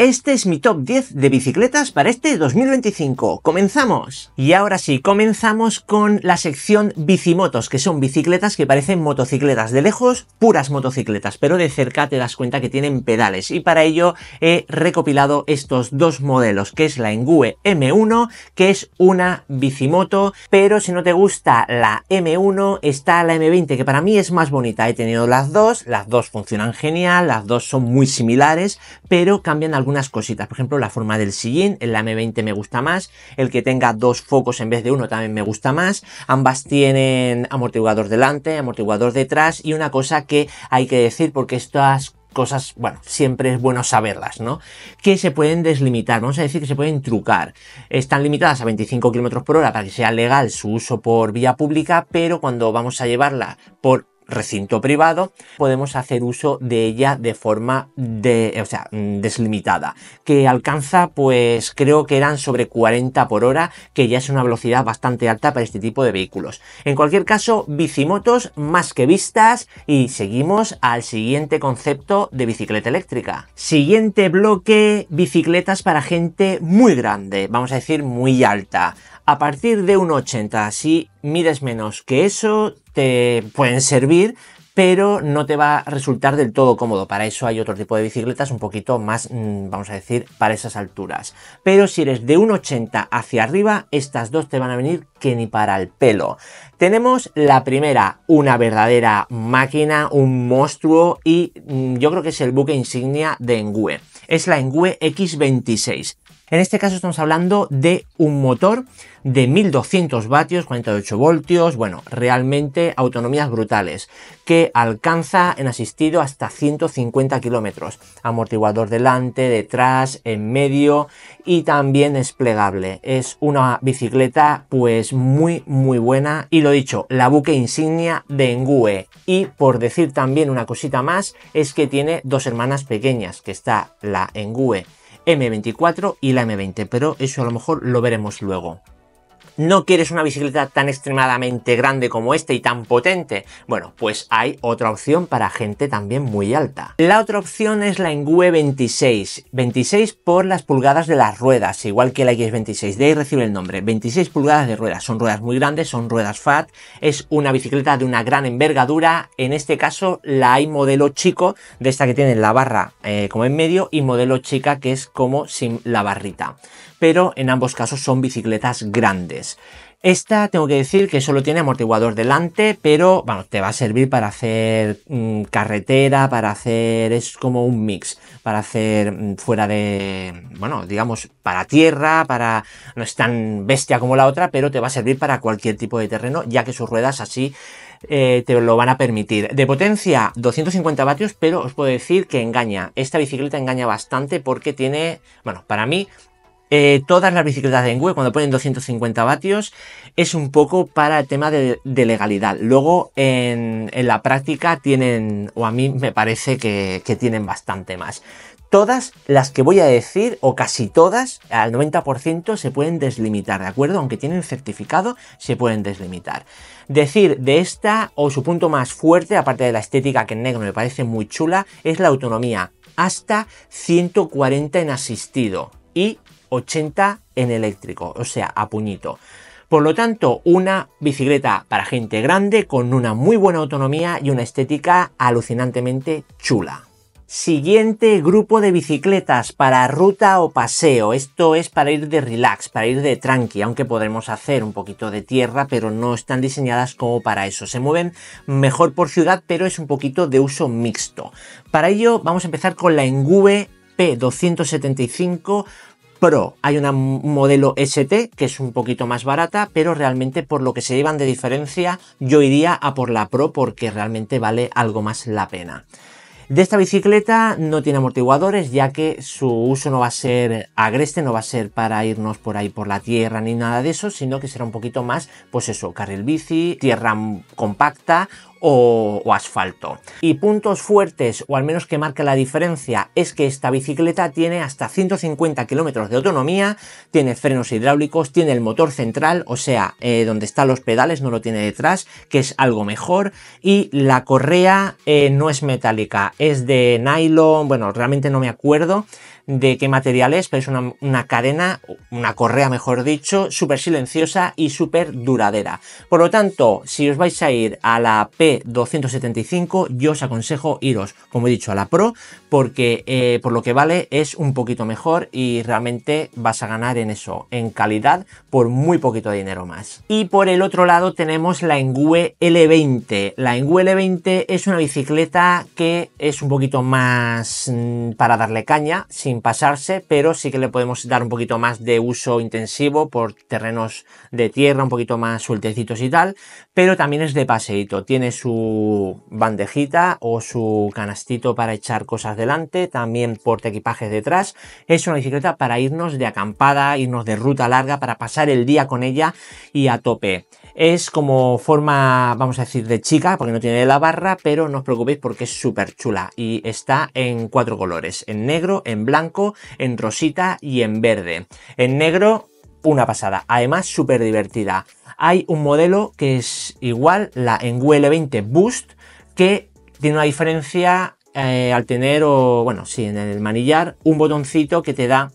Este es mi top 10 de bicicletas para este 2025. ¡Comenzamos! Y ahora sí, comenzamos con la sección bicimotos, que son bicicletas que parecen motocicletas. De lejos, puras motocicletas, pero de cerca te das cuenta que tienen pedales. Y para ello he recopilado estos dos modelos, que es la Engue M1, que es una bicimoto, pero si no te gusta la M1, está la M20, que para mí es más bonita. He tenido las dos, las dos funcionan genial, las dos son muy similares, pero cambian algunos unas cositas. Por ejemplo, la forma del sillín, el M20 me gusta más, el que tenga dos focos en vez de uno también me gusta más. Ambas tienen amortiguador delante, amortiguador detrás y una cosa que hay que decir porque estas cosas, bueno, siempre es bueno saberlas, ¿no? Que se pueden deslimitar, vamos a decir que se pueden trucar. Están limitadas a 25 km por hora para que sea legal su uso por vía pública, pero cuando vamos a llevarla por recinto privado, podemos hacer uso de ella de forma de, o sea, deslimitada, que alcanza pues creo que eran sobre 40 por hora, que ya es una velocidad bastante alta para este tipo de vehículos. En cualquier caso, bicimotos más que vistas y seguimos al siguiente concepto de bicicleta eléctrica. Siguiente bloque, bicicletas para gente muy grande, vamos a decir muy alta. A partir de 1,80, si mides menos que eso, te pueden servir, pero no te va a resultar del todo cómodo. Para eso hay otro tipo de bicicletas un poquito más, mm, vamos a decir, para esas alturas. Pero si eres de 1,80 hacia arriba, estas dos te van a venir que ni para el pelo. Tenemos la primera, una verdadera máquina, un monstruo y mm, yo creo que es el buque insignia de Engue. Es la Engue X26. En este caso estamos hablando de un motor de 1200 vatios, 48 voltios, bueno, realmente autonomías brutales, que alcanza en asistido hasta 150 kilómetros. Amortiguador delante, detrás, en medio y también es plegable. Es una bicicleta pues muy muy buena y lo dicho, la buque insignia de Engue. Y por decir también una cosita más, es que tiene dos hermanas pequeñas, que está la Engue M24 y la M20, pero eso a lo mejor lo veremos luego. ¿No quieres una bicicleta tan extremadamente grande como esta y tan potente? Bueno, pues hay otra opción para gente también muy alta. La otra opción es la Engue 26. 26 por las pulgadas de las ruedas, igual que la X26. De ahí recibe el nombre. 26 pulgadas de ruedas. Son ruedas muy grandes, son ruedas fat. Es una bicicleta de una gran envergadura. En este caso la hay modelo chico, de esta que tiene la barra eh, como en medio, y modelo chica que es como sin la barrita pero en ambos casos son bicicletas grandes. Esta tengo que decir que solo tiene amortiguador delante, pero bueno, te va a servir para hacer mm, carretera, para hacer. es como un mix, para hacer mm, fuera de. bueno, digamos, para tierra, para. no es tan bestia como la otra, pero te va a servir para cualquier tipo de terreno, ya que sus ruedas así eh, te lo van a permitir. De potencia, 250 vatios, pero os puedo decir que engaña. Esta bicicleta engaña bastante porque tiene, bueno, para mí eh, todas las bicicletas de Engue, cuando ponen 250 vatios, es un poco para el tema de, legalidad. Luego, en, la práctica tienen, o a mí me parece que, que tienen bastante más. Todas las que voy a decir, o casi todas, al 90% se pueden deslimitar, ¿de acuerdo? Aunque tienen certificado, se pueden deslimitar. Decir de esta, o su punto más fuerte, aparte de la estética que en negro me parece muy chula, es la autonomía. Hasta 140 en asistido y 80 en eléctrico, o sea, a puñito. Por lo tanto, una bicicleta para gente grande con una muy buena autonomía y una estética alucinantemente chula. Siguiente grupo de bicicletas para ruta o paseo. Esto es para ir de relax, para ir de tranqui, aunque podremos hacer un poquito de tierra, pero no están diseñadas como para eso. Se mueven mejor por ciudad, pero es un poquito de uso mixto. Para ello vamos a empezar con la Engube P275 Pro. Hay una modelo ST que es un poquito más barata, pero realmente por lo que se llevan de diferencia yo iría a por la Pro porque realmente vale algo más la pena. De esta bicicleta no tiene amortiguadores ya que su uso no va a ser agreste, no va a ser para irnos por ahí por la tierra ni nada de eso, sino que será un poquito más, pues eso, carril bici, tierra compacta o, asfalto. Y puntos fuertes, o al menos que marca la diferencia, es que esta bicicleta tiene hasta 150 kilómetros de autonomía, tiene frenos hidráulicos, tiene el motor central, o sea, eh, donde están los pedales, no lo tiene detrás, que es algo mejor, y la correa eh, no es metálica, es de nylon, bueno, realmente no me acuerdo, de qué material es, pero es una, una cadena, una correa mejor dicho, súper silenciosa y súper duradera. Por lo tanto, si os vais a ir a la P275, yo os aconsejo iros, como he dicho, a la Pro, porque eh, por lo que vale es un poquito mejor y realmente vas a ganar en eso, en calidad por muy poquito dinero más. Y por el otro lado tenemos la Engue L20. La Engue L20 es una bicicleta que es un poquito más mm, para darle caña sin pasarse, pero sí que le podemos dar un poquito más de uso intensivo por terrenos de tierra, un poquito más sueltecitos y tal, pero también es de paseíto. Tiene su bandejita o su canastito para echar cosas delante, también porte equipajes detrás. Es una bicicleta para irnos de acampada, irnos de ruta larga, para pasar el día con ella y a tope. Es como forma, vamos a decir, de chica, porque no tiene la barra, pero no os preocupéis porque es súper chula y está en cuatro colores, en negro, en blanco, en rosita y en verde. En negro, una pasada, además súper divertida. Hay un modelo que es igual, la en WL20 Boost, que tiene una diferencia eh, al tener, o bueno, sí, en el manillar, un botoncito que te da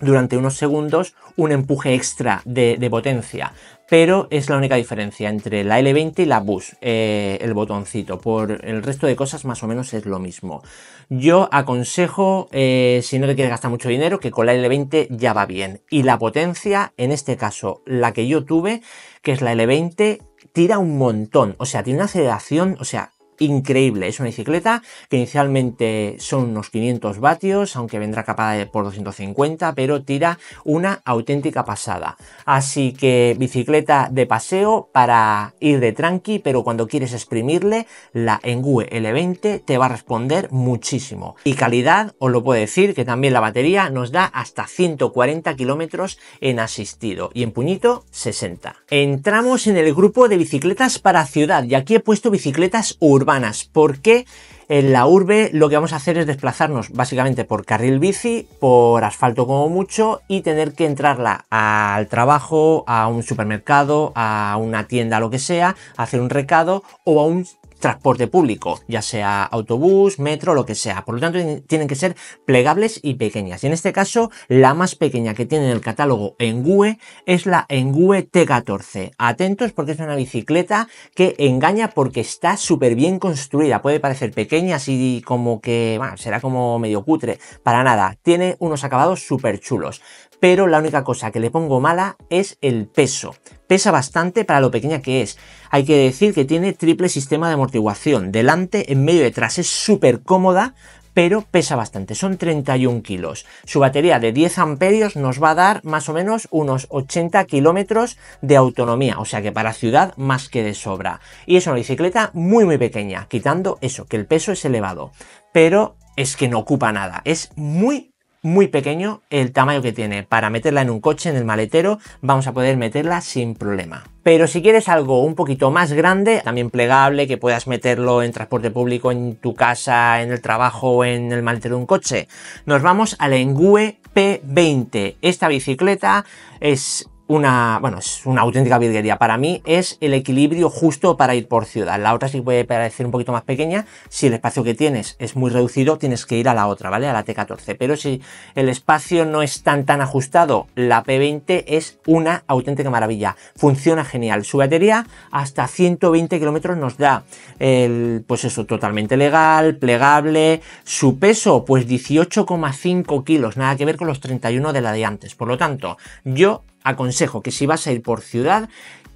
durante unos segundos un empuje extra de, potencia. Pero es la única diferencia entre la L20 y la Bus, eh, el botoncito. Por el resto de cosas más o menos es lo mismo. Yo aconsejo, eh, si no te quieres gastar mucho dinero, que con la L20 ya va bien. Y la potencia, en este caso, la que yo tuve, que es la L20, tira un montón. O sea, tiene una aceleración, o sea, increíble. Es una bicicleta que inicialmente son unos 500 vatios, aunque vendrá capada por 250, pero tira una auténtica pasada. Así que bicicleta de paseo para ir de tranqui, pero cuando quieres exprimirle, la Engue L20 te va a responder muchísimo. Y calidad, os lo puedo decir, que también la batería nos da hasta 140 kilómetros en asistido y en puñito 60. Entramos en el grupo de bicicletas para ciudad y aquí he puesto bicicletas urbanas porque En la urbe lo que vamos a hacer es desplazarnos básicamente por carril bici, por asfalto como mucho y tener que entrarla al trabajo, a un supermercado, a una tienda, lo que sea, hacer un recado o a un transporte público, ya sea autobús, metro, lo que sea. Por lo tanto, tienen que ser plegables y pequeñas. Y en este caso, la más pequeña que tiene el catálogo Engue es la Engue T14. Atentos porque es una bicicleta que engaña porque está súper bien construida. Puede parecer pequeña, así como que, bueno, será como medio cutre. Para nada, tiene unos acabados súper chulos pero la única cosa que le pongo mala es el peso. Pesa bastante para lo pequeña que es. Hay que decir que tiene triple sistema de amortiguación, delante, en medio y detrás. Es súper cómoda, pero pesa bastante, son 31 kilos. Su batería de 10 amperios nos va a dar más o menos unos 80 kilómetros de autonomía, o sea que para ciudad más que de sobra. Y es una bicicleta muy muy pequeña, quitando eso, que el peso es elevado, pero es que no ocupa nada, es muy muy pequeño el tamaño que tiene. Para meterla en un coche, en el maletero, vamos a poder meterla sin problema. Pero si quieres algo un poquito más grande, también plegable, que puedas meterlo en transporte público, en tu casa, en el trabajo o en el maletero de un coche, nos vamos al Engue P20. Esta bicicleta es una, bueno, es una auténtica virguería. Para mí es el equilibrio justo para ir por ciudad. La otra sí puede parecer un poquito más pequeña. Si el espacio que tienes es muy reducido, tienes que ir a la otra, ¿vale? A la T14. Pero si el espacio no es tan tan ajustado, la P20 es una auténtica maravilla. Funciona genial. Su batería hasta 120 kilómetros nos da el, pues eso, totalmente legal, plegable. Su peso, pues 18,5 kilos. Nada que ver con los 31 de la de antes. Por lo tanto, yo aconsejo que si vas a ir por ciudad,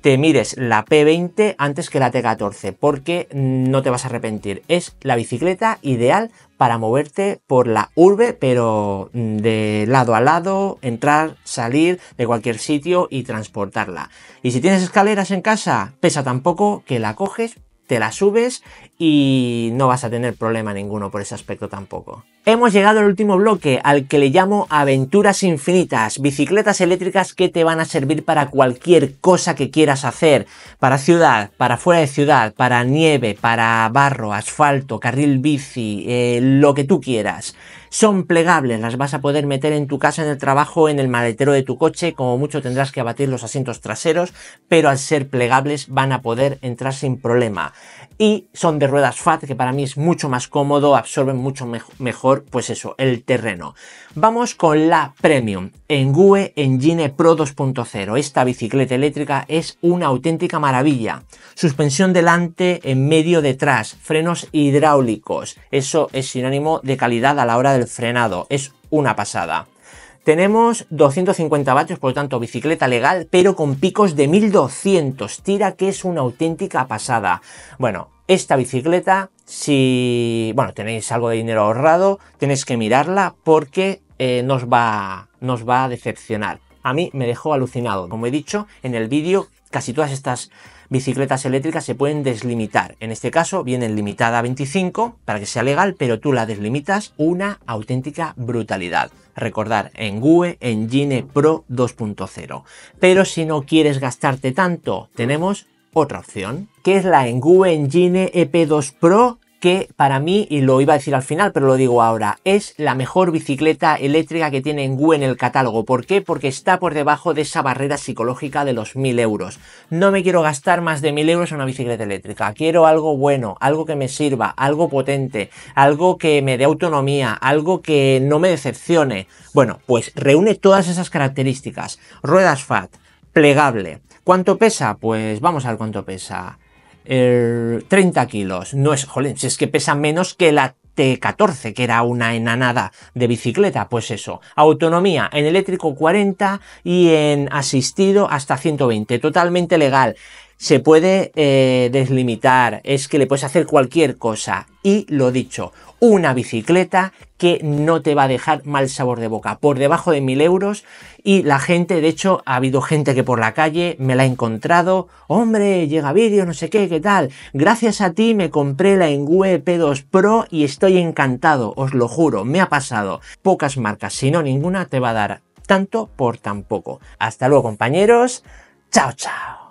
te mires la P20 antes que la T14, porque no te vas a arrepentir. Es la bicicleta ideal para moverte por la urbe, pero mm, de lado a lado, entrar, salir de cualquier sitio y transportarla. Y si tienes escaleras en casa, pesa tampoco que la coges, te la subes y no vas a tener problema ninguno por ese aspecto tampoco. Hemos llegado al último bloque, al que le llamo aventuras infinitas, bicicletas eléctricas que te van a servir para cualquier cosa que quieras hacer, para ciudad, para fuera de ciudad, para nieve, para barro, asfalto, carril bici, eh, lo que tú quieras. Son plegables, las vas a poder meter en tu casa, en el trabajo, en el maletero de tu coche, como mucho tendrás que abatir los asientos traseros, pero al ser plegables van a poder entrar sin problema. Y son de ruedas FAT, que para mí es mucho más cómodo, absorben mucho mejor, pues eso, el terreno. Vamos con la Premium, Engue Engine Pro 2.0. Esta bicicleta eléctrica es una auténtica maravilla. Suspensión delante, en medio, detrás, frenos hidráulicos. Eso es sinónimo de calidad a la hora del frenado. Es una pasada. Tenemos 250 vatios, por lo tanto bicicleta legal, pero con picos de 1200. Tira que es una auténtica pasada. Bueno, esta bicicleta, si bueno, tenéis algo de dinero ahorrado, tenéis que mirarla porque eh, nos, va, nos va a decepcionar. A mí me dejó alucinado. Como he dicho en el vídeo, casi todas estas bicicletas eléctricas se pueden deslimitar. En este caso vienen limitada a 25 para que sea legal, pero tú la deslimitas una auténtica brutalidad. Recordar en GUE, en Gine Pro 2.0. Pero si no quieres gastarte tanto, tenemos otra opción, que es la Engu Engine EP2 Pro que para mí, y lo iba a decir al final, pero lo digo ahora, es la mejor bicicleta eléctrica que tiene Engu en el catálogo. ¿Por qué? Porque está por debajo de esa barrera psicológica de los 1000 euros. No me quiero gastar más de 1000 euros en una bicicleta eléctrica. Quiero algo bueno, algo que me sirva, algo potente, algo que me dé autonomía, algo que no me decepcione. Bueno, pues reúne todas esas características. Ruedas FAT, plegable, ¿Cuánto pesa? Pues vamos a ver cuánto pesa. 30 kilos. No es, jolín, si es que pesa menos que la T14, que era una enanada de bicicleta, pues eso. Autonomía en eléctrico 40 y en asistido hasta 120, totalmente legal se puede eh, deslimitar, es que le puedes hacer cualquier cosa. Y lo dicho, una bicicleta que no te va a dejar mal sabor de boca, por debajo de mil euros. Y la gente, de hecho, ha habido gente que por la calle me la ha encontrado, hombre, llega vídeo, no sé qué, qué tal. Gracias a ti me compré la en P2 Pro y estoy encantado, os lo juro, me ha pasado. Pocas marcas, si no ninguna, te va a dar tanto por tan poco. Hasta luego compañeros, chao chao.